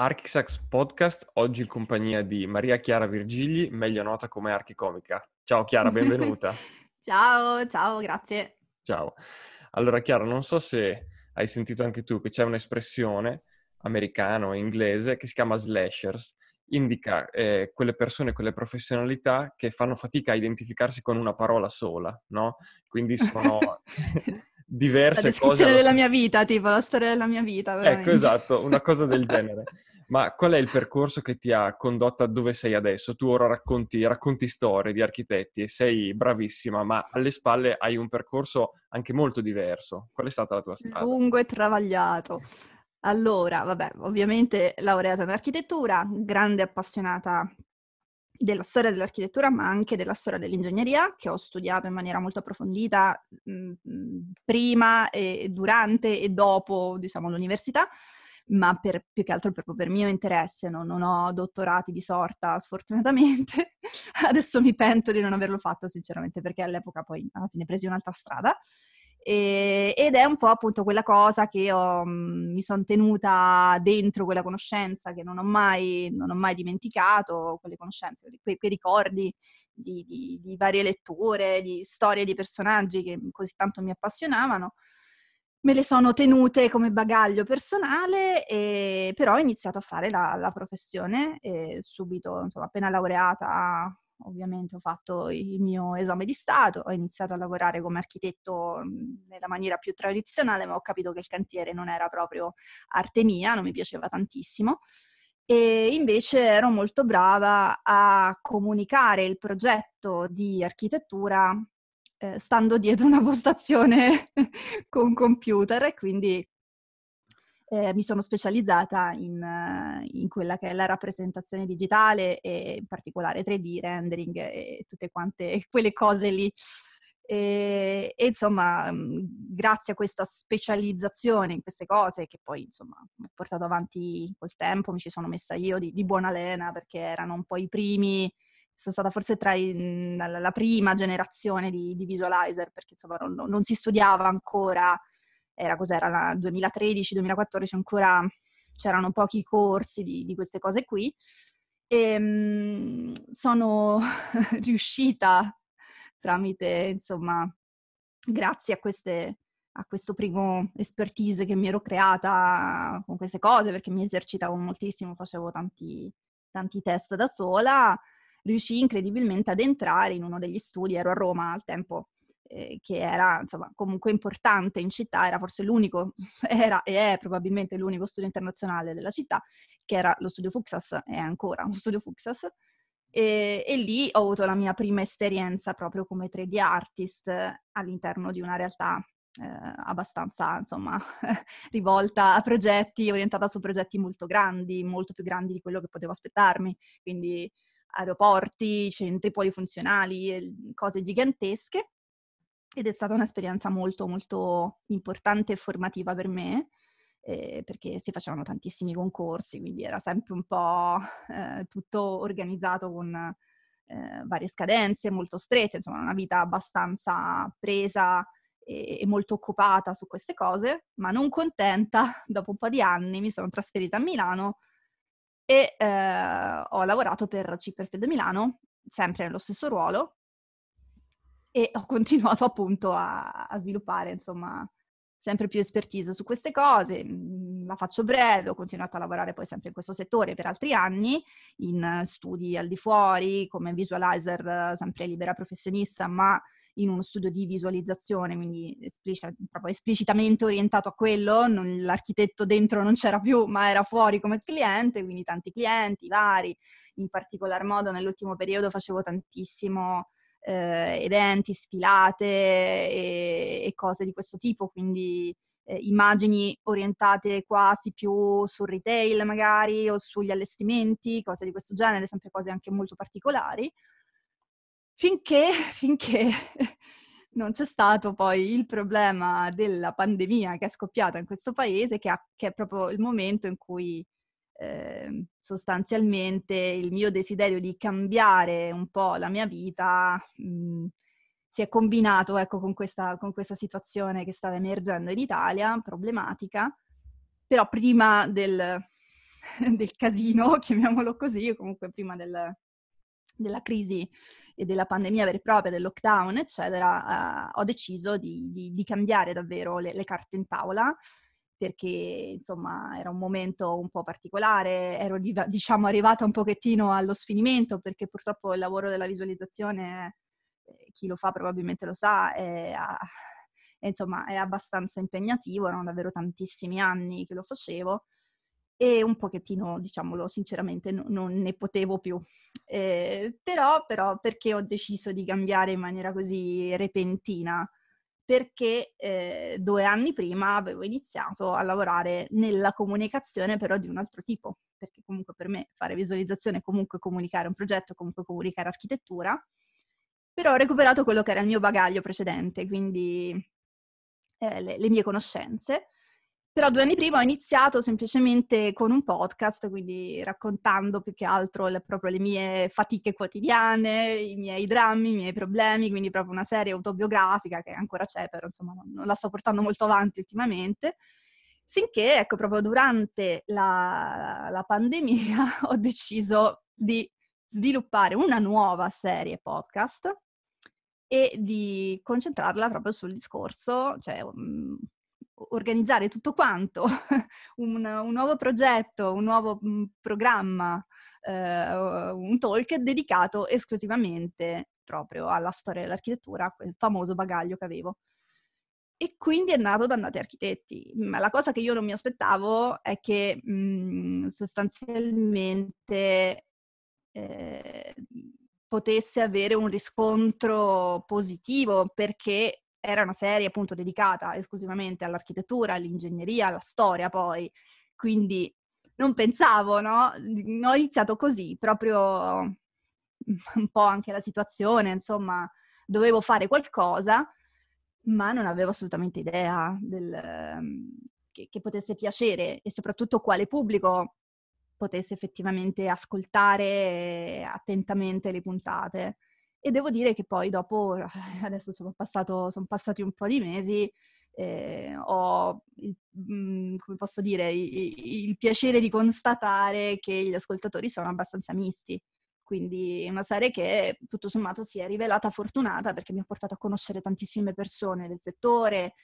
Archisax Podcast, oggi in compagnia di Maria Chiara Virgili, meglio nota come Archicomica. Ciao Chiara, benvenuta. ciao, ciao, grazie. Ciao. Allora Chiara, non so se hai sentito anche tu che c'è un'espressione americana o inglese che si chiama slashers, indica eh, quelle persone, quelle professionalità che fanno fatica a identificarsi con una parola sola, no? Quindi sono... diverse cose. La descrizione cose... della mia vita, tipo la storia della mia vita. Ecco, veramente. Ecco, esatto, una cosa del genere. Ma qual è il percorso che ti ha condotta dove sei adesso? Tu ora racconti, racconti storie di architetti e sei bravissima, ma alle spalle hai un percorso anche molto diverso. Qual è stata la tua strada? Lungo e travagliato. Allora, vabbè, ovviamente laureata in architettura, grande appassionata della storia dell'architettura, ma anche della storia dell'ingegneria, che ho studiato in maniera molto approfondita mh, mm, mm, prima e durante e dopo, diciamo, l'università ma per, più che altro per, per mio interesse, no? non ho dottorati di sorta, sfortunatamente. Adesso mi pento di non averlo fatto, sinceramente, perché all'epoca poi alla fine presi un'altra strada. E, ed è un po' appunto quella cosa che ho, mhmm, mi sono tenuta dentro quella conoscenza che non ho mai, non ho mai dimenticato, quelle conoscenze, quei, quei ricordi di, di, di varie letture, di storie di personaggi che così tanto mi appassionavano me le sono tenute come bagaglio personale, e, però ho iniziato a fare la, la professione e subito, insomma, appena laureata ovviamente ho fatto il mio esame di Stato, ho iniziato a lavorare come architetto mm, nella maniera più tradizionale, ma ho capito che il cantiere non era proprio arte mia, non mi piaceva tantissimo. E invece ero molto brava a comunicare il progetto di architettura eh, stando dietro una postazione con computer e quindi eh, mi sono specializzata in, eh, in, quella che è la rappresentazione digitale e in particolare 3D, rendering e tutte quante quelle cose lì. E, e, insomma, mm, grazie a questa specializzazione in queste cose, che poi insomma ho portato avanti col tempo, mi ci sono messa io di, di buona lena perché erano un po' i primi sono stata forse tra i, mhmm, la prima generazione di, di visualizer, perché insomma non, non, si studiava ancora, era cos'era, 2013-2014 ancora c'erano pochi corsi di, di queste cose qui. E, ehm, mh, sono riuscita tramite, insomma, grazie a queste, a questo primo expertise che mi ero creata con queste cose, perché mi esercitavo moltissimo, facevo tanti, tanti test da sola, riuscì incredibilmente ad entrare in uno degli studi, ero a Roma al tempo, eh, che era insomma, comunque importante in città, era forse l'unico, era e è probabilmente l'unico studio internazionale della città, che era lo studio Fuxas, è ancora uno studio Fuxas, e, e, lì ho avuto la mia prima esperienza proprio come 3D artist eh, all'interno di una realtà eh, abbastanza, insomma, rivolta a progetti, orientata su progetti molto grandi, molto più grandi di quello che potevo aspettarmi. Quindi aeroporti, centri polifunzionali, mhmm, cose gigantesche ed è stata un'esperienza molto molto importante e formativa per me eh, perché si facevano tantissimi concorsi, quindi era sempre un po' eh, tutto organizzato con eh, varie scadenze molto strette, insomma una vita abbastanza presa e, e molto occupata su queste cose, ma non contenta, dopo un po' di anni mi sono trasferita a Milano e eh, ho lavorato per Cipperfield Milano, sempre nello stesso ruolo, e ho continuato appunto a, a sviluppare, insomma, sempre più espertise su queste cose. Mhmm, la faccio breve, ho continuato a lavorare poi sempre in questo settore per altri anni, in studi al di fuori, come visualizer sempre libera professionista, ma in uno studio di visualizzazione, quindi esplicit- proprio esplicitamente orientato a quello, non, l'architetto dentro non c'era più, ma era fuori come cliente, quindi tanti clienti vari. In particolar modo nell'ultimo periodo facevo tantissimo eh, eventi, sfilate e, e, cose di questo tipo, quindi eh, immagini orientate quasi più sul retail magari o sugli allestimenti, cose di questo genere, sempre cose anche molto particolari finché, finché non c'è stato poi il problema della pandemia che è scoppiata in questo paese, che, ha, che è proprio il momento in cui eh, sostanzialmente il mio desiderio di cambiare un po' la mia vita mh, mm, si è combinato ecco, con, questa, con questa situazione che stava emergendo in Italia, problematica, però prima del, del casino, chiamiamolo così, o comunque prima del, della crisi e della pandemia vera e propria, del lockdown, eccetera, uh, ho deciso di, di, di cambiare davvero le, le, carte in tavola perché insomma era un momento un po' particolare, ero diciamo arrivata un pochettino allo sfinimento perché purtroppo il lavoro della visualizzazione, eh, chi lo fa probabilmente lo sa, è, è, insomma è abbastanza impegnativo, erano davvero tantissimi anni che lo facevo e un pochettino, diciamolo sinceramente, no, non ne potevo più. Eh, però, però, perché ho deciso di cambiare in maniera così repentina? Perché eh, due anni prima avevo iniziato a lavorare nella comunicazione però di un altro tipo, perché comunque per me fare visualizzazione è comunque comunicare un progetto, comunque comunicare architettura, però ho recuperato quello che era il mio bagaglio precedente, quindi eh, le, le mie conoscenze però due anni prima ho iniziato semplicemente con un podcast, quindi raccontando più che altro le, proprio le mie fatiche quotidiane, i miei drammi, i miei problemi, quindi proprio una serie autobiografica che ancora c'è, però insomma non, non la sto portando molto avanti ultimamente. Sinché, ecco, proprio durante la, la pandemia ho deciso di sviluppare una nuova serie podcast e di concentrarla proprio sul discorso, cioè mhmm, organizzare tutto quanto, un, un, nuovo progetto, un nuovo mm, programma, eh, un talk dedicato esclusivamente proprio alla storia dell'architettura, quel famoso bagaglio che avevo. E quindi è nato Dannati Architetti. Ma la cosa che io non mi aspettavo è che mh, mm, sostanzialmente eh, potesse avere un riscontro positivo perché era una serie appunto dedicata esclusivamente all'architettura, all'ingegneria, alla storia poi, quindi non pensavo, no? Ho iniziato così, proprio un po' anche la situazione, insomma, dovevo fare qualcosa, ma non avevo assolutamente idea del, che, che potesse piacere e soprattutto quale pubblico potesse effettivamente ascoltare attentamente le puntate. E devo dire che poi dopo, adesso sono, passato, sono passati un po' di mesi, eh, ho, mh, mm, come posso dire, il, il piacere di constatare che gli ascoltatori sono abbastanza misti. Quindi è una serie che tutto sommato si è rivelata fortunata perché mi ha portato a conoscere tantissime persone del settore,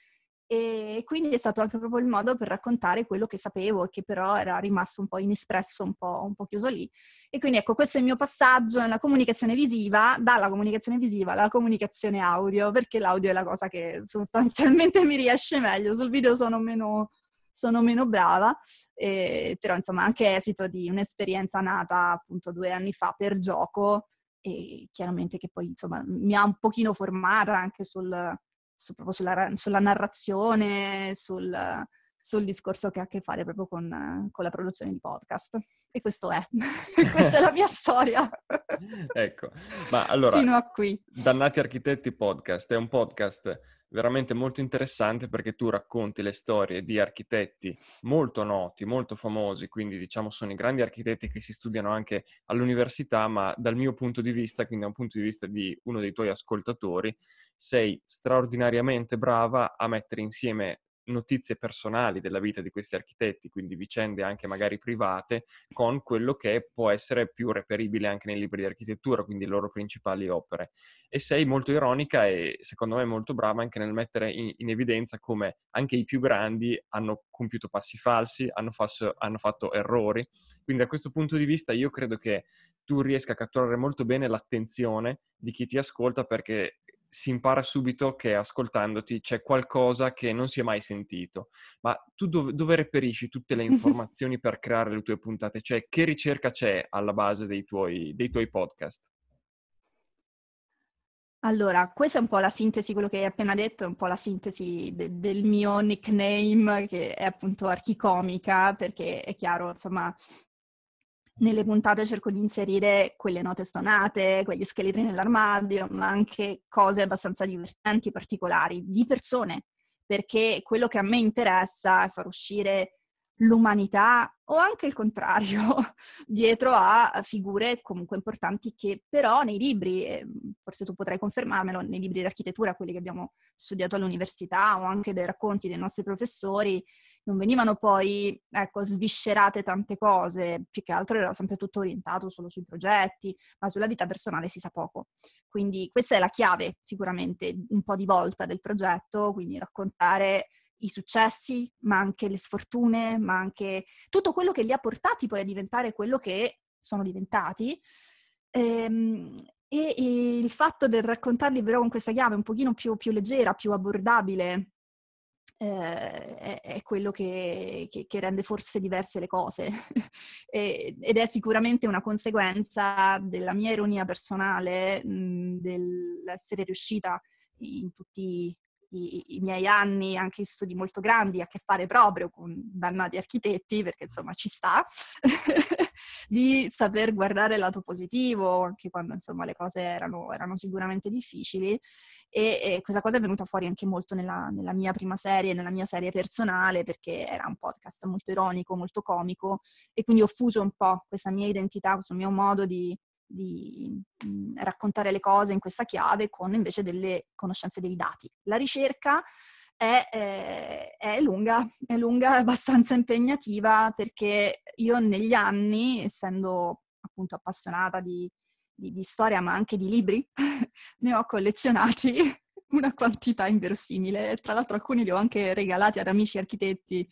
e quindi è stato anche proprio il modo per raccontare quello che sapevo e che però era rimasto un po' inespresso, un po', un po', chiuso lì. E quindi ecco, questo è il mio passaggio nella comunicazione visiva, dalla comunicazione visiva alla comunicazione audio, perché l'audio è la cosa che sostanzialmente mi riesce meglio, sul video sono meno, sono meno brava, eh, però insomma anche esito di un'esperienza nata appunto due anni fa per gioco e chiaramente che poi insomma mi ha un pochino formata anche sul su, proprio sulla, sulla narrazione, sul, sul discorso che ha a che fare proprio con, eh, con la produzione di podcast. E questo è, questa è la mia storia. ecco, ma allora, Fino a qui. Dannati Architetti Podcast è un podcast veramente molto interessante perché tu racconti le storie di architetti molto noti, molto famosi, quindi diciamo sono i grandi architetti che si studiano anche all'università, ma dal mio punto di vista, quindi da un punto di vista di uno dei tuoi ascoltatori, sei straordinariamente brava a mettere insieme notizie personali della vita di questi architetti, quindi vicende anche magari private, con quello che può essere più reperibile anche nei libri di architettura, quindi le loro principali opere. E sei molto ironica e secondo me molto brava anche nel mettere in, in evidenza come anche i più grandi hanno compiuto passi falsi, hanno, fasso, hanno fatto errori. Quindi da questo punto di vista io credo che tu riesca a catturare molto bene l'attenzione di chi ti ascolta perché si impara subito che ascoltandoti c'è qualcosa che non si è mai sentito. Ma tu dove, dove reperisci tutte le informazioni per creare le tue puntate? Cioè, che ricerca c'è alla base dei tuoi, dei tuoi podcast? Allora, questa è un po' la sintesi, quello che hai appena detto, è un po' la sintesi de- del mio nickname che è appunto archicomica, perché è chiaro, insomma, nelle puntate cerco di inserire quelle note stonate, quegli scheletri nell'armadio, ma anche cose abbastanza divertenti, particolari, di persone, perché quello che a me interessa è far uscire l'umanità o anche il contrario dietro a figure comunque importanti che però nei libri, forse tu potrai confermarmelo, nei libri di architettura, quelli che abbiamo studiato all'università o anche dai racconti dei nostri professori, non venivano poi ecco, sviscerate tante cose, più che altro era sempre tutto orientato solo sui progetti, ma sulla vita personale si sa poco. Quindi questa è la chiave sicuramente un po' di volta del progetto, quindi raccontare i successi, ma anche le sfortune, ma anche tutto quello che li ha portati poi a diventare quello che sono diventati. Ehm, e, il fatto del raccontarli però con questa chiave un pochino più, più leggera, più abbordabile, eh, è, è, quello che, che, che, rende forse diverse le cose e, ed è sicuramente una conseguenza della mia ironia personale, mh, dell'essere riuscita in tutti i, i, miei anni anche in studi molto grandi a che fare proprio con dannati architetti, perché insomma ci sta, di saper guardare il lato positivo, anche quando insomma le cose erano, erano sicuramente difficili. E, e, questa cosa è venuta fuori anche molto nella, nella, mia prima serie, nella mia serie personale, perché era un podcast molto ironico, molto comico, e quindi ho fuso un po' questa mia identità, questo mio modo di, di mm, raccontare le cose in questa chiave con invece delle conoscenze dei dati. La ricerca è, eh, è, lunga, è lunga, è abbastanza impegnativa perché io negli anni, essendo appunto appassionata di, di, di storia ma anche di libri, ne ho collezionati una quantità inverosimile, tra l'altro alcuni li ho anche regalati ad amici architetti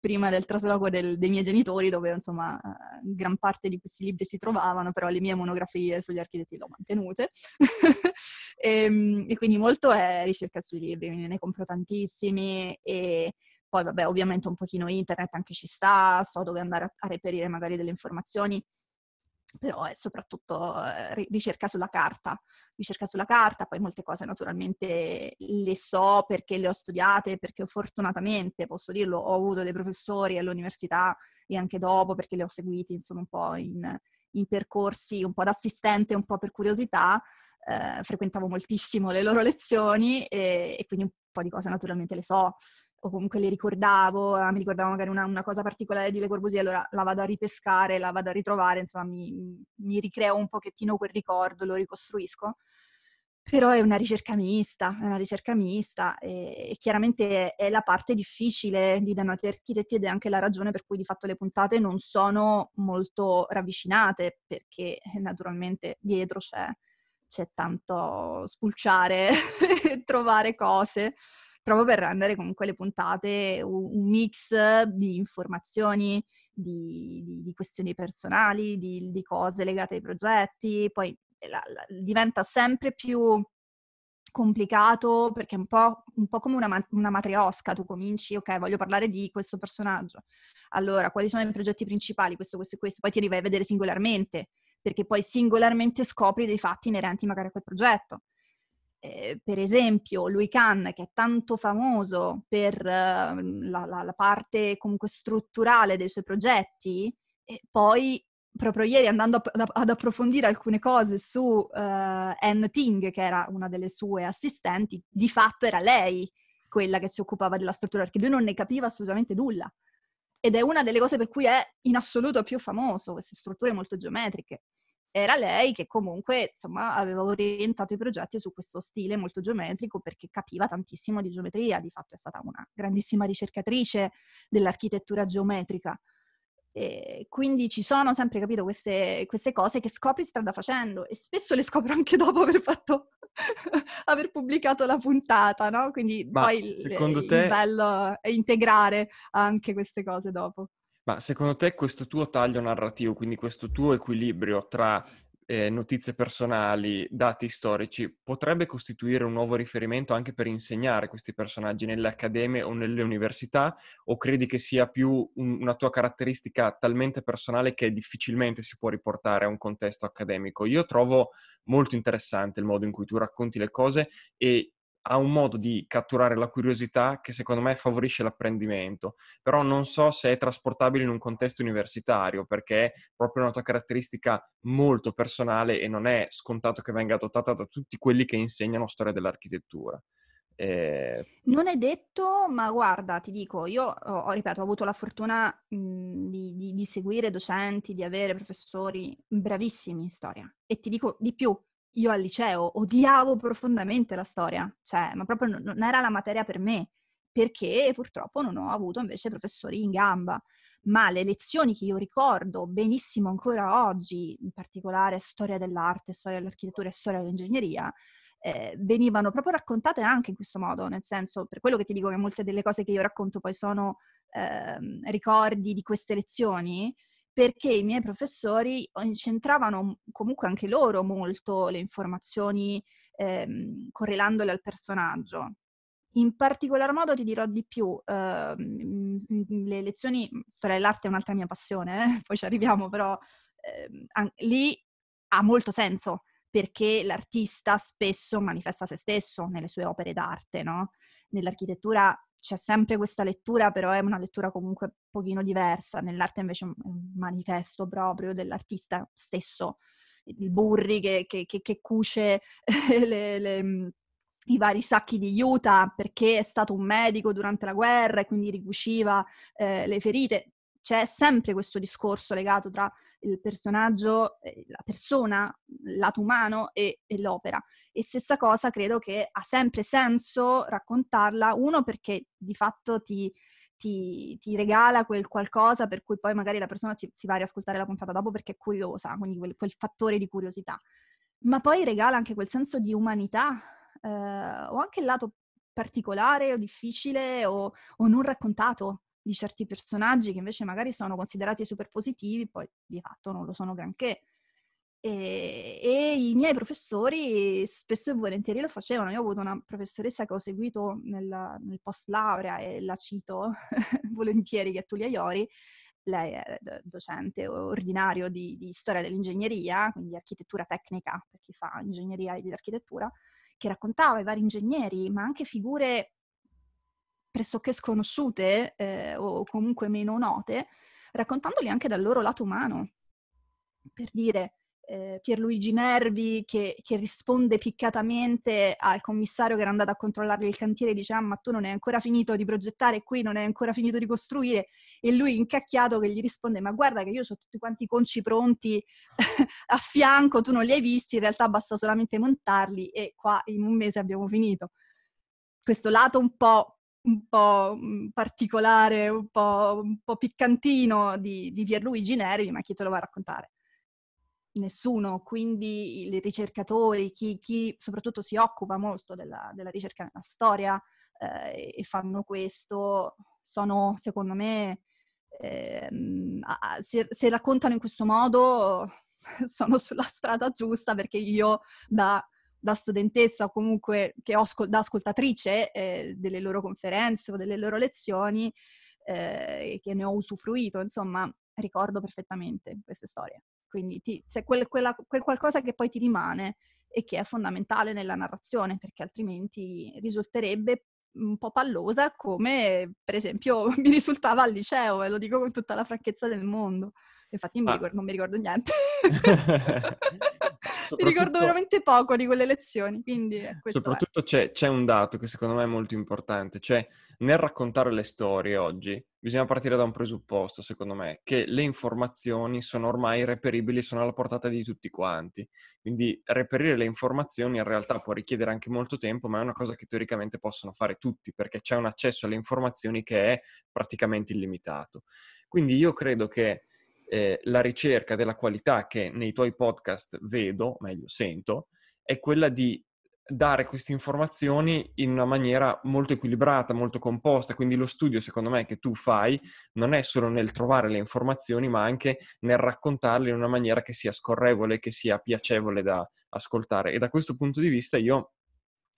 prima del trasloco del, dei miei genitori, dove insomma eh, gran parte di questi libri si trovavano, però le mie monografie sugli architetti le ho mantenute. e, ehm, e, quindi molto è ricerca sui libri, quindi ne compro tantissimi e poi vabbè ovviamente un pochino internet anche ci sta, so dove andare a, a reperire magari delle informazioni però è soprattutto eh, ricerca sulla carta, ricerca sulla carta, poi molte cose naturalmente le so perché le ho studiate, perché fortunatamente, posso dirlo, ho avuto dei professori all'università e anche dopo perché le ho seguite insomma un po' in, in percorsi un po' d'assistente, un po' per curiosità, eh, frequentavo moltissimo le loro lezioni e, e quindi un po' di cose naturalmente le so, o comunque le ricordavo, eh, mi ricordavo magari una, una cosa particolare di Le Corbusier, allora la vado a ripescare, la vado a ritrovare, insomma mi, mi, ricreo un pochettino quel ricordo, lo ricostruisco. Però è una ricerca mista, è una ricerca mista e, e chiaramente è, è, la parte difficile di Danati Architetti ed è anche la ragione per cui di fatto le puntate non sono molto ravvicinate perché naturalmente dietro c'è, c'è tanto spulciare e trovare cose proprio per rendere comunque le puntate un mix di informazioni, di, di, di questioni personali, di, di, cose legate ai progetti, poi la, la, diventa sempre più complicato perché è un po', un po come una, una, matriosca, tu cominci, ok, voglio parlare di questo personaggio, allora quali sono i progetti principali, questo, questo e questo, poi ti arrivi a vedere singolarmente, perché poi singolarmente scopri dei fatti inerenti magari a quel progetto eh, per esempio, Louis Kahn, che è tanto famoso per eh, la, la, la, parte comunque strutturale dei suoi progetti, e poi proprio ieri andando ad approfondire alcune cose su eh, Anne Ting, che era una delle sue assistenti, di fatto era lei quella che si occupava della struttura, perché lui non ne capiva assolutamente nulla. Ed è una delle cose per cui è in assoluto più famoso, queste strutture molto geometriche era lei che comunque insomma, aveva orientato i progetti su questo stile molto geometrico perché capiva tantissimo di geometria, di fatto è stata una grandissima ricercatrice dell'architettura geometrica. E quindi ci sono sempre, capito, queste, queste, cose che scopri strada facendo e spesso le scopro anche dopo aver, fatto, aver pubblicato la puntata, no? Quindi Ma poi il, te... il bello è integrare anche queste cose dopo. Ma secondo te questo tuo taglio narrativo, quindi questo tuo equilibrio tra eh, notizie personali, dati storici, potrebbe costituire un nuovo riferimento anche per insegnare questi personaggi nelle accademie o nelle università? O credi che sia più un, una tua caratteristica talmente personale che difficilmente si può riportare a un contesto accademico? Io trovo molto interessante il modo in cui tu racconti le cose e ha un modo di catturare la curiosità che secondo me favorisce l'apprendimento, però non so se è trasportabile in un contesto universitario perché è proprio una tua caratteristica molto personale e non è scontato che venga adottata da tutti quelli che insegnano storia dell'architettura. Eh... Non è detto, ma guarda, ti dico, io ho, ripeto, ho avuto la fortuna mh, mhmm, di, di, di seguire docenti, di avere professori bravissimi in storia e ti dico di più, io al liceo odiavo profondamente la storia, cioè, ma proprio non, era la materia per me, perché purtroppo non ho avuto invece professori in gamba. Ma le lezioni che io ricordo benissimo ancora oggi, in particolare storia dell'arte, storia dell'architettura e storia dell'ingegneria, eh, venivano proprio raccontate anche in questo modo, nel senso, per quello che ti dico che molte delle cose che io racconto poi sono eh, ricordi di queste lezioni, perché i miei professori incentravano comunque anche loro molto le informazioni ehm, correlandole al personaggio. In particolar modo ti dirò di più, ehm, le lezioni, storia dell'arte è un'altra mia passione, eh? poi ci arriviamo però, ehm, an- lì ha molto senso perché l'artista spesso manifesta se stesso nelle sue opere d'arte, no? Nell'architettura c'è sempre questa lettura, però è una lettura comunque un pochino diversa. Nell'arte invece è un manifesto proprio dell'artista stesso, il Burri che, che, che, che cuce le, le, mm, i vari sacchi di juta perché è stato un medico durante la guerra e quindi ricuciva eh, le ferite c'è sempre questo discorso legato tra il personaggio, eh, la persona, lato umano e, e l'opera. E stessa cosa credo che ha sempre senso raccontarla, uno perché di fatto ti, ti, ti, regala quel qualcosa per cui poi magari la persona ci, si va a riascoltare la puntata dopo perché è curiosa, quindi quel, quel fattore di curiosità. Ma poi regala anche quel senso di umanità eh, o anche il lato particolare o difficile o, o non raccontato di certi personaggi che invece magari sono considerati super positivi, poi di fatto non lo sono granché. E, e, i miei professori spesso e volentieri lo facevano. Io ho avuto una professoressa che ho seguito nella, nel post laurea e la cito volentieri, che è Tulia Iori. Lei è docente ordinario di, di storia dell'ingegneria, quindi architettura tecnica per chi fa ingegneria ed architettura, che raccontava i vari ingegneri, ma anche figure pressoché sconosciute eh, o comunque meno note, raccontandoli anche dal loro lato umano. Per dire, eh, Pierluigi Nervi che, che, risponde piccatamente al commissario che era andato a controllargli il cantiere e dice ah ma tu non hai ancora finito di progettare qui, non hai ancora finito di costruire e lui incacchiato che gli risponde ma guarda che io ho tutti quanti i conci pronti a fianco, tu non li hai visti, in realtà basta solamente montarli e qua in un mese abbiamo finito. Questo lato un po' un po' mm, particolare, un po', un po piccantino di, di Pierluigi Nervi, ma chi te lo va a raccontare? Nessuno, quindi i ricercatori, chi, chi soprattutto si occupa molto della, della ricerca nella storia eh, e fanno questo, sono secondo me, eh, se, se raccontano in questo modo, sono sulla strada giusta perché io da da studentessa o comunque che ho ascol- da ascoltatrice eh, delle loro conferenze o delle loro lezioni eh, che ne ho usufruito, insomma, ricordo perfettamente queste storie. Quindi ti, c'è quel, quella, quel qualcosa che poi ti rimane e che è fondamentale nella narrazione, perché altrimenti risulterebbe un po' pallosa come per esempio mi risultava al liceo e lo dico con tutta la franchezza del mondo. Infatti ah. mi ricordo, non mi ricordo niente. mi ricordo veramente poco di quelle lezioni, quindi... Soprattutto c'è, c'è, un dato che secondo me è molto importante, cioè nel raccontare le storie oggi bisogna partire da un presupposto, secondo me, che le informazioni sono ormai reperibili, sono alla portata di tutti quanti. Quindi reperire le informazioni in realtà può richiedere anche molto tempo, ma è una cosa che teoricamente possono fare tutti, perché c'è un accesso alle informazioni che è praticamente illimitato. Quindi io credo che eh, la ricerca della qualità che nei tuoi podcast vedo, meglio sento, è quella di dare queste informazioni in una maniera molto equilibrata, molto composta. Quindi lo studio, secondo me, che tu fai non è solo nel trovare le informazioni, ma anche nel raccontarle in una maniera che sia scorrevole, che sia piacevole da ascoltare. E da questo punto di vista io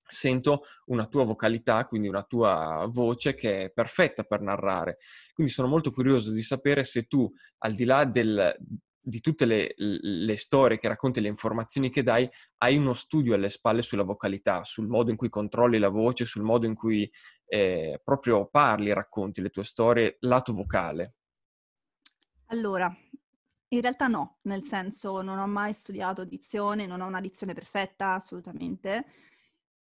sento una tua vocalità, quindi una tua voce che è perfetta per narrare. Quindi sono molto curioso di sapere se tu, al di là del, di tutte le, le, storie che racconti, le informazioni che dai, hai uno studio alle spalle sulla vocalità, sul modo in cui controlli la voce, sul modo in cui eh, proprio parli e racconti le tue storie, lato vocale. Allora, in realtà no, nel senso non ho mai studiato dizione, non ho una dizione perfetta assolutamente,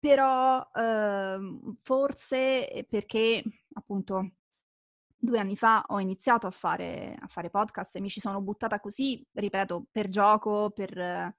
però eh, forse perché appunto due anni fa ho iniziato a fare, a fare, podcast e mi ci sono buttata così, ripeto, per gioco, per,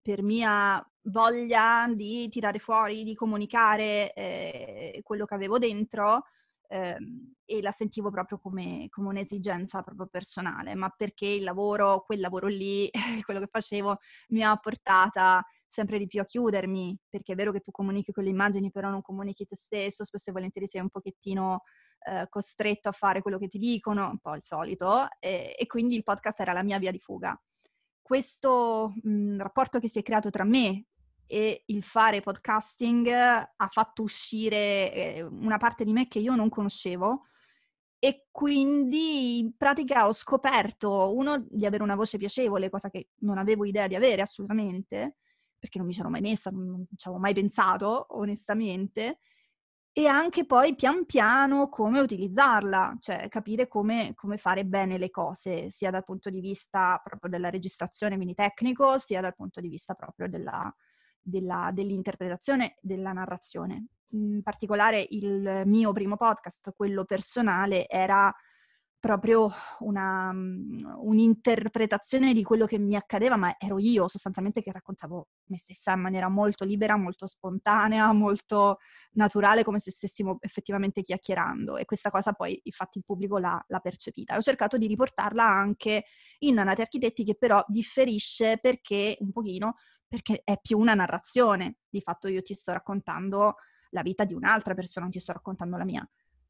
per mia voglia di tirare fuori, di comunicare eh, quello che avevo dentro eh, e la sentivo proprio come, come, un'esigenza proprio personale, ma perché il lavoro, quel lavoro lì, quello che facevo, mi ha portata sempre di più a chiudermi, perché è vero che tu comunichi con le immagini, però non comunichi te stesso, spesso e volentieri sei un pochettino eh, costretto a fare quello che ti dicono, un po' il solito, e, e quindi il podcast era la mia via di fuga. Questo mh, rapporto che si è creato tra me e il fare podcasting ha fatto uscire eh, una parte di me che io non conoscevo, e quindi in pratica ho scoperto uno di avere una voce piacevole, cosa che non avevo idea di avere assolutamente, perché non mi sono mai messa, non ci avevo mai pensato, onestamente, e anche poi pian piano come utilizzarla, cioè capire come, come, fare bene le cose, sia dal punto di vista proprio della registrazione, quindi tecnico, sia dal punto di vista proprio della, della, dell'interpretazione, della narrazione. In particolare il mio primo podcast, quello personale, era proprio una, mm, un'interpretazione di quello che mi accadeva, ma ero io sostanzialmente che raccontavo me stessa in maniera molto libera, molto spontanea, molto naturale, come se stessimo effettivamente chiacchierando. E questa cosa poi infatti il pubblico l'ha, l'ha percepita. ho cercato di riportarla anche in Anati Architetti, che però differisce perché un pochino, perché è più una narrazione. Di fatto io ti sto raccontando la vita di un'altra persona, non ti sto raccontando la mia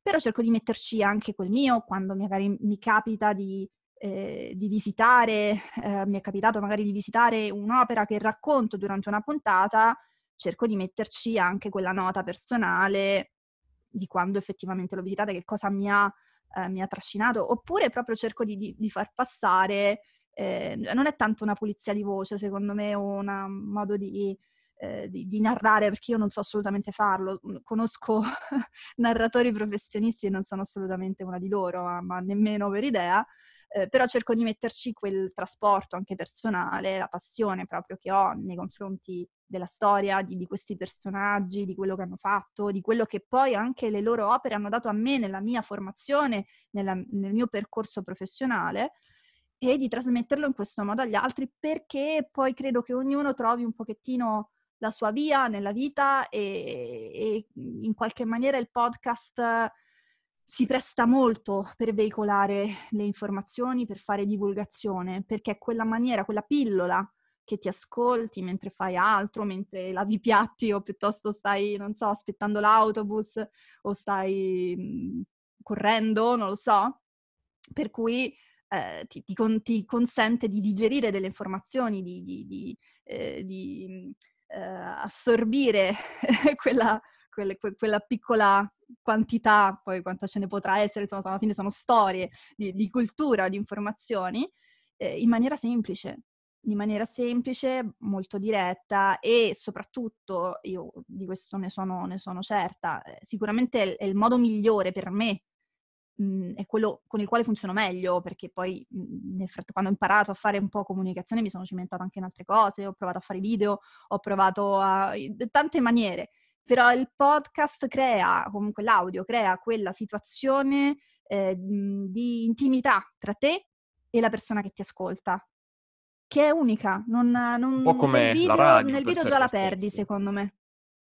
però cerco di metterci anche quel mio quando magari mi capita di, eh, di visitare, eh, mi è capitato magari di visitare un'opera che racconto durante una puntata, cerco di metterci anche quella nota personale di quando effettivamente l'ho visitata, che cosa mi ha, eh, mi ha trascinato, oppure proprio cerco di, di, di far passare, eh, non è tanto una pulizia di voce secondo me o un modo di eh, di, di, narrare, perché io non so assolutamente farlo, mm, conosco narratori professionisti e non sono assolutamente una di loro, ma, ma nemmeno per idea, eh, però cerco di metterci quel trasporto anche personale, la passione proprio che ho nei confronti della storia, di, di, questi personaggi, di quello che hanno fatto, di quello che poi anche le loro opere hanno dato a me nella mia formazione, nella, nel mio percorso professionale e di trasmetterlo in questo modo agli altri perché poi credo che ognuno trovi un pochettino la sua via nella vita e, e mhmm, in qualche maniera il podcast si presta molto per veicolare le informazioni, per fare divulgazione, perché quella maniera, quella pillola che ti ascolti mentre fai altro, mentre lavi piatti o piuttosto stai, non so, aspettando l'autobus o stai mhmm, correndo, non lo so, per cui eh, ti, ti, con, ti, consente di digerire delle informazioni, di, di, di, eh, di mhmm, eh, assorbire quella, quelle, quella piccola quantità, poi quanta ce ne potrà essere, insomma, alla fine sono storie di, di cultura, di informazioni, eh, in maniera semplice, in maniera semplice, molto diretta e soprattutto, io di questo ne sono, ne sono certa, eh, sicuramente è il modo migliore per me mh, mhmm, è quello con il quale funziono meglio, perché poi mh, mhmm, nel frattempo quando ho imparato a fare un po' comunicazione mi sono cimentata anche in altre cose, ho provato a fare video, ho provato a... tante maniere, però il podcast crea, comunque l'audio crea quella situazione eh, mhmm, di intimità tra te e la persona che ti ascolta, che è unica, non, non, un po come nel video, radio, nel video già la perdi aspetto. secondo me.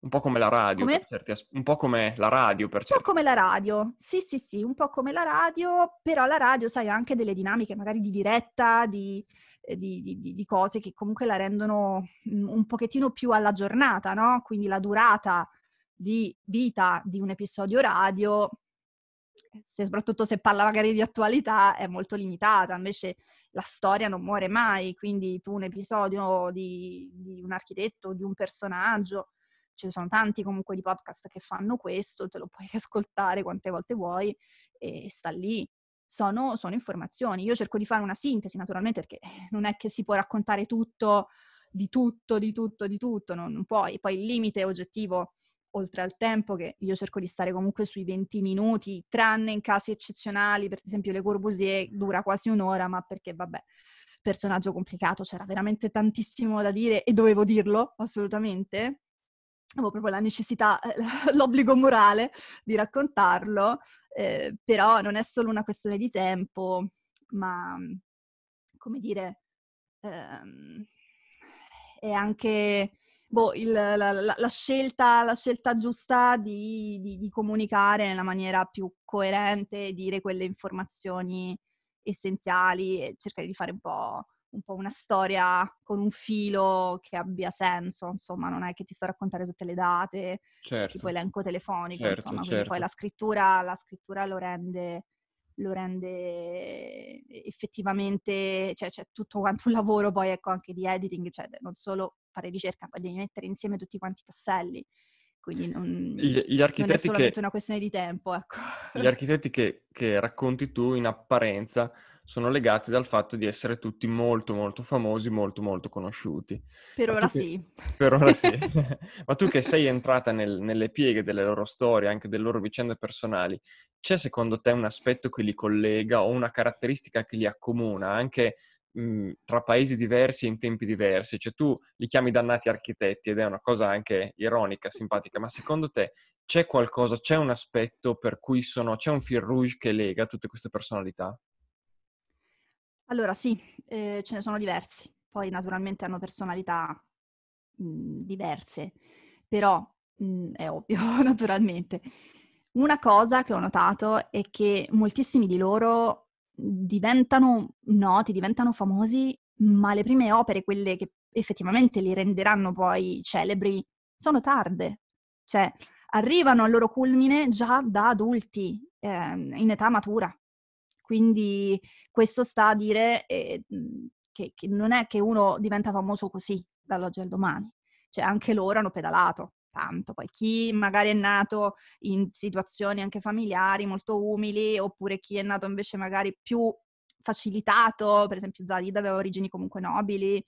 Un po' come la radio, come? As- un po' come la radio per certi... Un po' come la radio, sì sì sì, un po' come la radio, però la radio sai ha anche delle dinamiche magari di diretta, di, eh, di, di, di, cose che comunque la rendono mm, un pochettino più alla giornata, no? Quindi la durata di vita di un episodio radio, se, soprattutto se parla magari di attualità, è molto limitata, invece la storia non muore mai, quindi tu un episodio di, di un architetto, di un personaggio, ci sono tanti comunque di podcast che fanno questo, te lo puoi riascoltare quante volte vuoi e sta lì. Sono, sono informazioni. Io cerco di fare una sintesi, naturalmente, perché non è che si può raccontare tutto, di tutto, di tutto, di tutto, non, non puoi. Poi il limite oggettivo oltre al tempo, che io cerco di stare comunque sui 20 minuti, tranne in casi eccezionali, per esempio Le Corbusier dura quasi un'ora, ma perché vabbè, personaggio complicato, c'era veramente tantissimo da dire e dovevo dirlo assolutamente avevo proprio la necessità, eh, l'obbligo morale di raccontarlo, eh, però non è solo una questione di tempo, ma come dire, ehm, è anche boh, il, la, la, la, scelta, la, scelta, giusta di, di, di, comunicare nella maniera più coerente, dire quelle informazioni essenziali e cercare di fare un po' un po' una storia con un filo che abbia senso, insomma, non è che ti sto a raccontare tutte le date, certo. tipo elenco telefonico, certo, insomma, certo. poi la scrittura, la scrittura lo rende lo rende effettivamente, cioè c'è cioè, tutto quanto un lavoro poi ecco anche di editing, cioè non solo fare ricerca, ma devi mettere insieme tutti quanti i tasselli. Quindi non, gli, gli architetti non è solamente che, una questione di tempo. Ecco. Gli architetti che, che racconti tu in apparenza sono legati dal fatto di essere tutti molto molto famosi, molto molto conosciuti. Per ora che... sì. Per ora sì. Ma tu che sei entrata nel, nelle pieghe delle loro storie, anche delle loro vicende personali, c'è secondo te un aspetto che li collega o una caratteristica che li accomuna anche mh, mhmm, tra paesi diversi e in tempi diversi? Cioè tu li chiami dannati architetti ed è una cosa anche ironica, simpatica, ma secondo te c'è qualcosa, c'è un aspetto per cui sono, c'è un fil rouge che lega tutte queste personalità? Allora sì, eh, ce ne sono diversi, poi naturalmente hanno personalità mh, mhmm, diverse, però mh, mhmm, è ovvio, naturalmente. Una cosa che ho notato è che moltissimi di loro diventano noti, diventano famosi, ma le prime opere, quelle che effettivamente li renderanno poi celebri, sono tarde. Cioè, arrivano al loro culmine già da adulti, eh, in età matura. Quindi questo sta a dire eh, che, che, non è che uno diventa famoso così dall'oggi al domani, cioè anche loro hanno pedalato tanto, poi chi magari è nato in situazioni anche familiari molto umili oppure chi è nato invece magari più facilitato, per esempio Zalid aveva origini comunque nobili,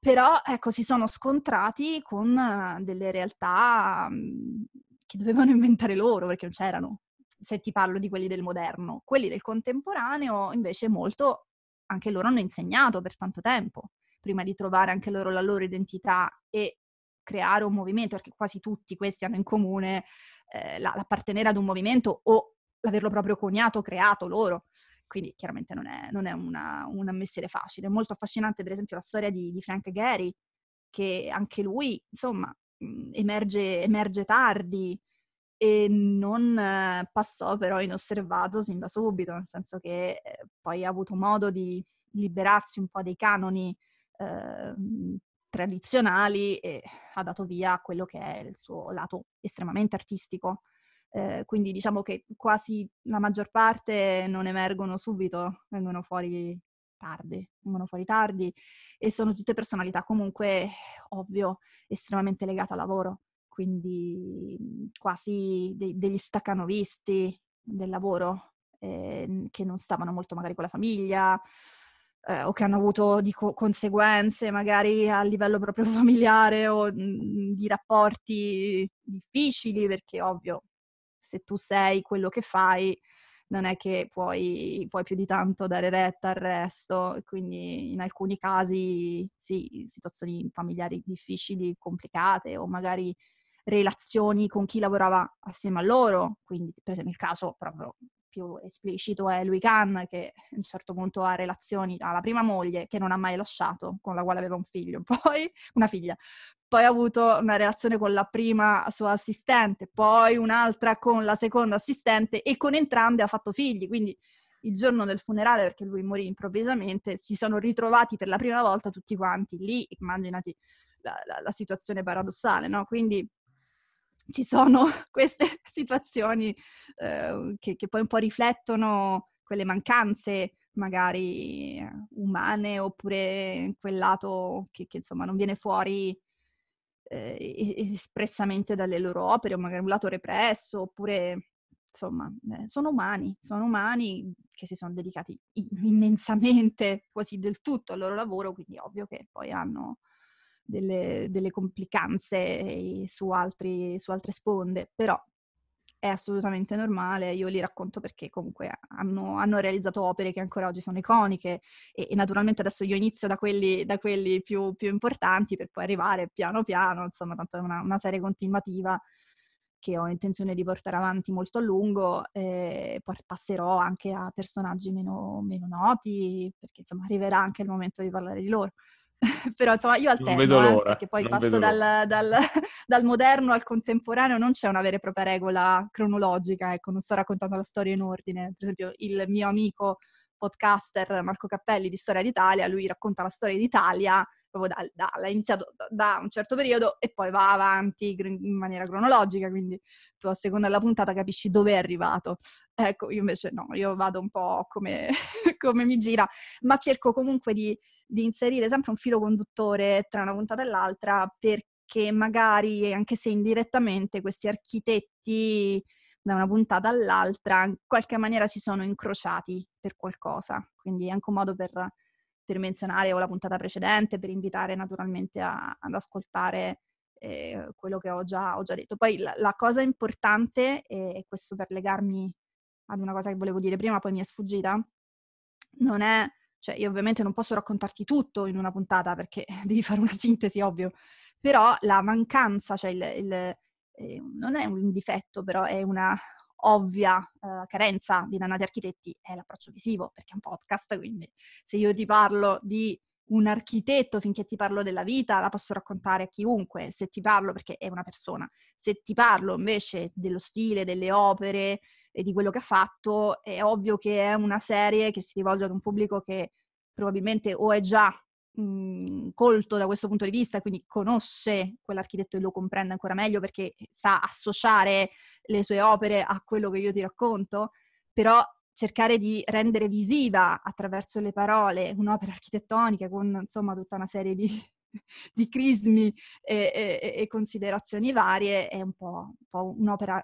però ecco si sono scontrati con delle realtà mhmm, che dovevano inventare loro perché non c'erano se ti parlo di quelli del moderno. Quelli del contemporaneo invece molto anche loro hanno insegnato per tanto tempo, prima di trovare anche loro la loro identità e creare un movimento, perché quasi tutti questi hanno in comune eh, l'appartenere ad un movimento o l'averlo proprio coniato, creato loro. Quindi chiaramente non è, non è una, un mestiere facile. È molto affascinante, per esempio, la storia di, di Frank Gehry, che anche lui, insomma, mm, emerge, emerge tardi, e non eh, passò però inosservato sin da subito, nel senso che eh, poi ha avuto modo di liberarsi un po' dei canoni eh, tradizionali e ha dato via a quello che è il suo lato estremamente artistico. Eh, quindi diciamo che quasi la maggior parte non emergono subito, vengono fuori tardi, vengono fuori tardi e sono tutte personalità comunque, ovvio, estremamente legate al lavoro quindi mhmm, quasi de- degli staccanovisti del lavoro eh, che non stavano molto magari con la famiglia eh, o che hanno avuto co- conseguenze magari a livello proprio familiare o mh, mhmm, di rapporti difficili perché ovvio se tu sei quello che fai non è che puoi, puoi, più di tanto dare retta al resto, quindi in alcuni casi sì, situazioni familiari difficili, complicate o magari relazioni con chi lavorava assieme a loro, quindi per esempio il caso proprio più esplicito è Louis Kahn che a un certo punto ha relazioni alla prima moglie che non ha mai lasciato, con la quale aveva un figlio, poi una figlia, poi ha avuto una relazione con la prima sua assistente, poi un'altra con la seconda assistente e con entrambe ha fatto figli, quindi il giorno del funerale, perché lui morì improvvisamente, si sono ritrovati per la prima volta tutti quanti lì, immaginati la, la, la situazione paradossale, no? Quindi ci sono queste situazioni eh, che, che, poi un po' riflettono quelle mancanze magari eh, umane oppure quel lato che, che insomma non viene fuori eh, espressamente dalle loro opere o magari un lato represso oppure insomma eh, sono umani, sono umani che si sono dedicati immensamente, quasi del tutto al loro lavoro, quindi ovvio che poi hanno delle, delle complicanze su, altri, su altre sponde, però è assolutamente normale, io li racconto perché comunque hanno, hanno realizzato opere che ancora oggi sono iconiche e, e naturalmente adesso io inizio da quelli, da quelli più, più, importanti per poi arrivare piano piano, insomma tanto è una, una serie continuativa che ho intenzione di portare avanti molto a lungo, eh, passerò anche a personaggi meno, meno noti perché insomma arriverà anche il momento di parlare di loro. Però insomma io alterno, non eh, perché poi passo dal, dal, dal, moderno al contemporaneo, non c'è una vera e propria regola cronologica, ecco, non sto raccontando la storia in ordine. Per esempio il mio amico podcaster Marco Cappelli di Storia d'Italia, lui racconta la storia d'Italia proprio da, da, l'ha iniziato da, un certo periodo e poi va avanti in maniera cronologica, quindi tu a seconda della puntata capisci dove è arrivato. Ecco, io invece no, io vado un po' come, come mi gira, ma cerco comunque di, di inserire sempre un filo conduttore tra una puntata e l'altra perché magari, anche se indirettamente, questi architetti da una puntata all'altra in qualche maniera si sono incrociati per qualcosa, quindi è anche un modo per per menzionare o la puntata precedente, per invitare naturalmente a, ad ascoltare eh, quello che ho già, ho già, detto. Poi la, la cosa importante, e questo per legarmi ad una cosa che volevo dire prima, poi mi è sfuggita, non è, cioè io ovviamente non posso raccontarti tutto in una puntata perché devi fare una sintesi, ovvio, però la mancanza, cioè il, il eh, non è un difetto, però è una, ovvia eh, carenza di Nanati Architetti è l'approccio visivo, perché è un podcast, quindi se io ti parlo di un architetto finché ti parlo della vita, la posso raccontare a chiunque, se ti parlo perché è una persona, se ti parlo invece dello stile, delle opere e di quello che ha fatto, è ovvio che è una serie che si rivolge ad un pubblico che probabilmente o è già Mhmm, colto da questo punto di vista, quindi conosce quell'architetto e lo comprende ancora meglio perché sa associare le sue opere a quello che io ti racconto, però cercare di rendere visiva attraverso le parole un'opera architettonica con insomma tutta una serie di, di crismi e, e, e, considerazioni varie è un po', un po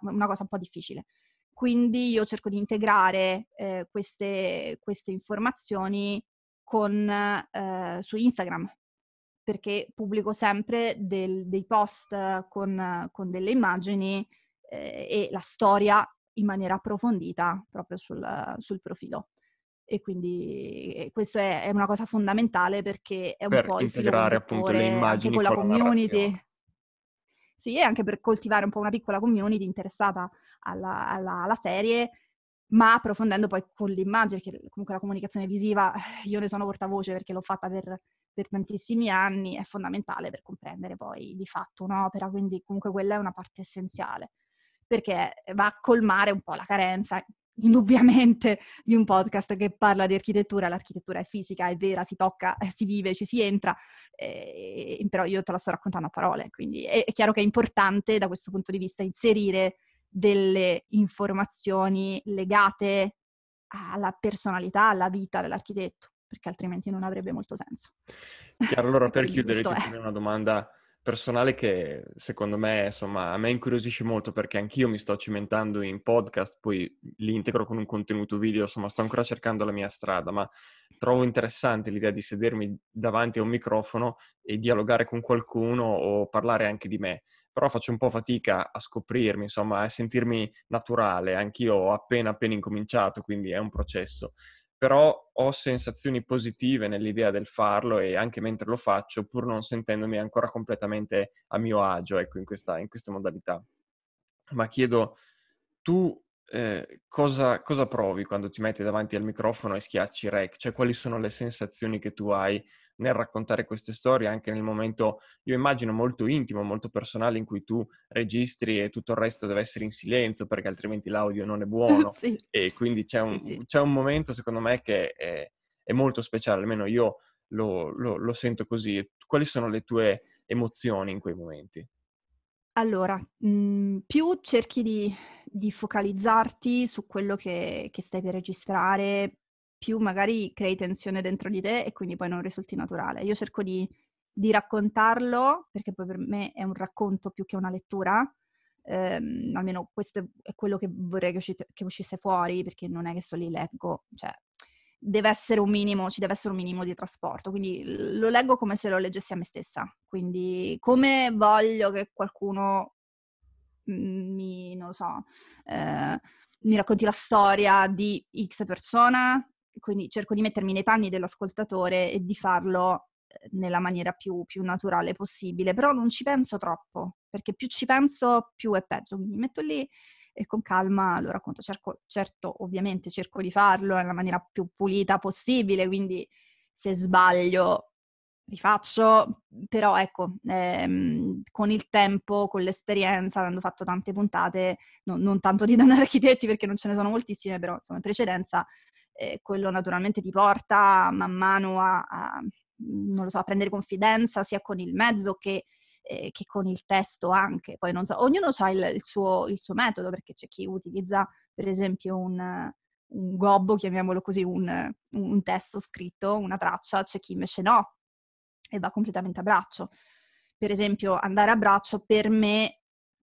una cosa un po' difficile. Quindi io cerco di integrare eh, queste, queste, informazioni con, eh, su Instagram perché pubblico sempre del, dei post con, con delle immagini eh, e la storia in maniera approfondita proprio sul, sul profilo. E quindi questo è, è, una cosa fondamentale perché è un per po' il integrare appunto le immagini con la community. sì, e anche per coltivare un po' una piccola community interessata alla, alla, alla serie ma approfondendo poi con l'immagine, che comunque la comunicazione visiva, eh, io ne sono portavoce perché l'ho fatta per, per tantissimi anni, è fondamentale per comprendere poi di fatto un'opera, quindi comunque quella è una parte essenziale, perché va a colmare un po' la carenza, indubbiamente, di un podcast che parla di architettura, l'architettura è fisica, è vera, si tocca, eh, si vive, ci si entra, eh, però io te la sto raccontando a parole, quindi è, è chiaro che è importante da questo punto di vista inserire delle informazioni legate alla personalità, alla vita dell'architetto, perché altrimenti non avrebbe molto senso. Chiaro, allora per chiudere ti farei una domanda personale che secondo me, insomma, a me incuriosisce molto perché anch'io mi sto cimentando in podcast, poi li integro con un contenuto video, insomma, sto ancora cercando la mia strada, ma trovo interessante l'idea di sedermi davanti a un microfono e dialogare con qualcuno o parlare anche di me però faccio un po' fatica a scoprirmi, insomma, a sentirmi naturale. Anch'io ho appena appena incominciato, quindi è un processo. Però ho sensazioni positive nell'idea del farlo e anche mentre lo faccio, pur non sentendomi ancora completamente a mio agio, ecco, in questa, in questa modalità. Ma chiedo, tu eh, cosa, cosa, provi quando ti metti davanti al microfono e schiacci rec? Cioè, quali sono le sensazioni che tu hai nel raccontare queste storie, anche nel momento, io immagino, molto intimo, molto personale, in cui tu registri e tutto il resto deve essere in silenzio perché altrimenti l'audio non è buono. sì. E quindi c'è un, sì, sì. c'è un, momento, secondo me, che è, è molto speciale, almeno io lo, lo, lo sento così. Quali sono le tue emozioni in quei momenti? Allora, mh, mm, più cerchi di, di, focalizzarti su quello che, che, stai per registrare, più magari crei tensione dentro di te e quindi poi non risulti naturale. Io cerco di, di raccontarlo, perché poi per me è un racconto più che una lettura, ehm, almeno questo è quello che vorrei che, uscite, che, uscisse fuori, perché non è che sto lì leggo, cioè deve essere un minimo, ci deve essere un minimo di trasporto. Quindi lo leggo come se lo leggessi a me stessa. Quindi come voglio che qualcuno mm, mi, non so, eh, mi racconti la storia di X persona, quindi cerco di mettermi nei panni dell'ascoltatore e di farlo eh, nella maniera più, più naturale possibile, però non ci penso troppo, perché più ci penso più è peggio. Quindi metto lì e con calma lo racconto. Cerco, certo, ovviamente cerco di farlo nella maniera più pulita possibile, quindi se sbaglio rifaccio, però ecco, ehm, con il tempo, con l'esperienza, avendo fatto tante puntate, no, non tanto di danno architetti perché non ce ne sono moltissime, però insomma in precedenza, eh, quello naturalmente ti porta man mano a, a non lo so, a prendere confidenza sia con il mezzo che eh, che con il testo anche. Poi non so, ognuno ha il, il, suo, il suo metodo, perché c'è chi utilizza per esempio un, un gobbo, chiamiamolo così, un, un, testo scritto, una traccia, c'è chi invece no e va completamente a braccio. Per esempio, andare a braccio per me,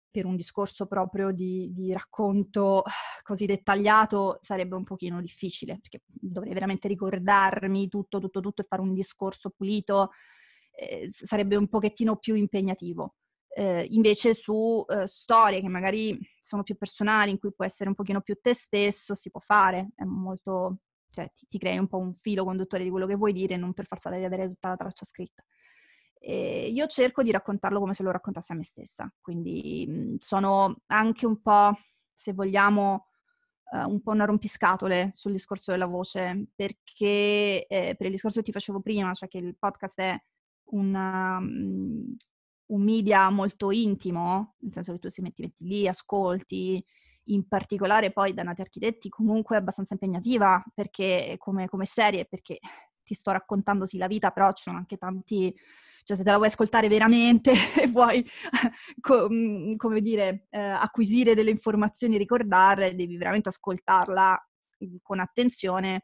per un discorso proprio di, di racconto così dettagliato, sarebbe un pochino difficile, perché dovrei veramente ricordarmi tutto, tutto, tutto e fare un discorso pulito eh, sarebbe un pochettino più impegnativo. Eh, invece su eh, storie che magari sono più personali, in cui puoi essere un pochino più te stesso, si può fare, è molto, cioè ti, ti crei un po' un filo conduttore di quello che vuoi dire, non per forza devi avere tutta la traccia scritta. E eh, io cerco di raccontarlo come se lo raccontassi a me stessa, quindi mh, sono anche un po', se vogliamo, uh, un po' una rompiscatole sul discorso della voce, perché eh, per il discorso che ti facevo prima, cioè che il podcast è una, mhmm, un media molto intimo, nel senso che tu si metti, metti lì, ascolti, in particolare poi da Nati Architetti comunque è abbastanza impegnativa perché come, come serie, perché ti sto raccontando sì la vita, però ci sono anche tanti, cioè se te la vuoi ascoltare veramente e vuoi, com, mhmm, come dire, eh, acquisire delle informazioni, ricordarle, devi veramente ascoltarla mhmm, con attenzione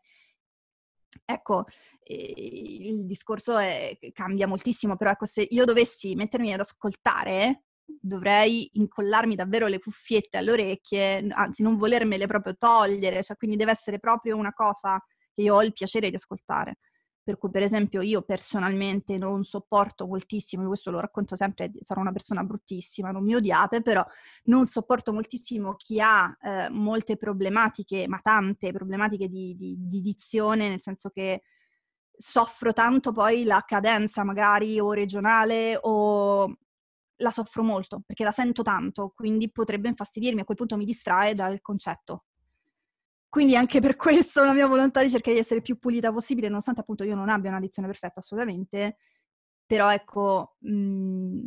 Ecco, eh, il discorso è, cambia moltissimo, però ecco, se io dovessi mettermi ad ascoltare, dovrei incollarmi davvero le cuffiette alle orecchie, anzi non volermele proprio togliere, cioè quindi deve essere proprio una cosa che io ho il piacere di ascoltare per cui per esempio io personalmente non sopporto moltissimo, questo lo racconto sempre, sarò una persona bruttissima, non mi odiate, però non sopporto moltissimo chi ha eh, molte problematiche, ma tante problematiche di, di, di dizione, nel senso che soffro tanto poi la cadenza magari o regionale o la soffro molto perché la sento tanto, quindi potrebbe infastidirmi, a quel punto mi distrae dal concetto quindi anche per questo la mia volontà di cercare di essere più pulita possibile, nonostante appunto io non abbia una dizione perfetta assolutamente, però ecco, mh,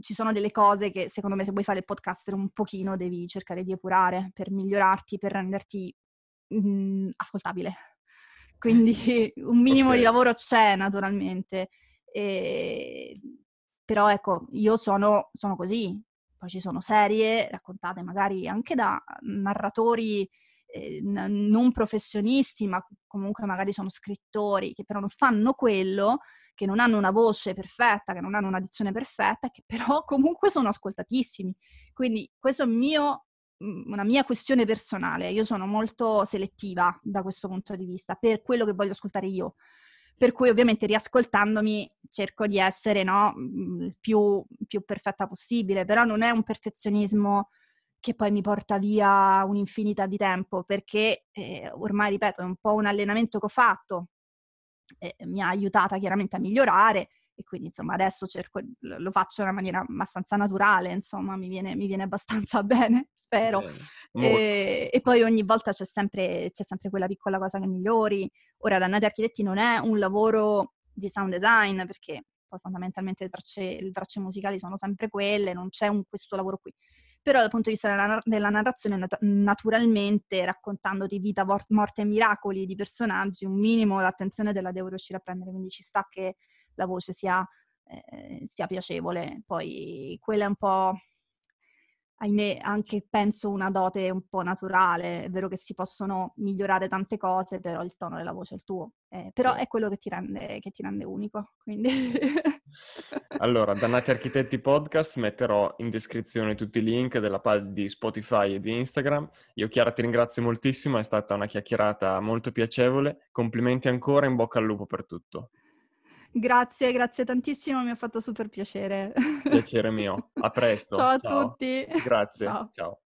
ci sono delle cose che secondo me se vuoi fare il podcaster un pochino devi cercare di epurare per migliorarti, per renderti mh, ascoltabile. Quindi un minimo okay. di lavoro c'è naturalmente. E... Però ecco, io sono, sono così. Poi ci sono serie raccontate magari anche da narratori eh, non professionisti, ma comunque magari sono scrittori, che però non fanno quello, che non hanno una voce perfetta, che non hanno una dizione perfetta, che però comunque sono ascoltatissimi. Quindi questo è mio, mm, una mia questione personale, io sono molto selettiva da questo punto di vista, per quello che voglio ascoltare io per cui ovviamente riascoltandomi cerco di essere no, mm, più, più, perfetta possibile, però non è un perfezionismo che poi mi porta via un'infinità di tempo, perché eh, ormai, ripeto, è un po' un allenamento che ho fatto, eh, mi ha aiutata chiaramente a migliorare e quindi insomma adesso cerco, lo faccio in una maniera abbastanza naturale, insomma mi viene, mi viene abbastanza bene, spero. Eh, e, e, poi ogni volta c'è sempre, c'è sempre quella piccola cosa che migliori. Ora l'annate architetti non è un lavoro di sound design perché poi fondamentalmente le tracce, le tracce musicali sono sempre quelle, non c'è un, questo lavoro qui però dal punto di vista della, della narrazione nat- naturalmente raccontando di vita, vor- morte e miracoli di personaggi, un minimo l'attenzione della devo riuscire a prendere, quindi ci sta che la voce sia, eh, sia piacevole. Poi quella è un po' ahimè, anche penso una dote un po' naturale. È vero che si possono migliorare tante cose, però il tono della voce è il tuo. Eh, però è quello che ti rende, che ti rende unico. Quindi Allora, Dannati Architetti Podcast, metterò in descrizione tutti i link della pagina di Spotify e di Instagram. Io Chiara ti ringrazio moltissimo, è stata una chiacchierata molto piacevole. Complimenti ancora, in bocca al lupo per tutto. Grazie, grazie tantissimo, mi ha fatto super piacere. Piacere mio, a presto. ciao a ciao. tutti. Grazie, ciao. ciao.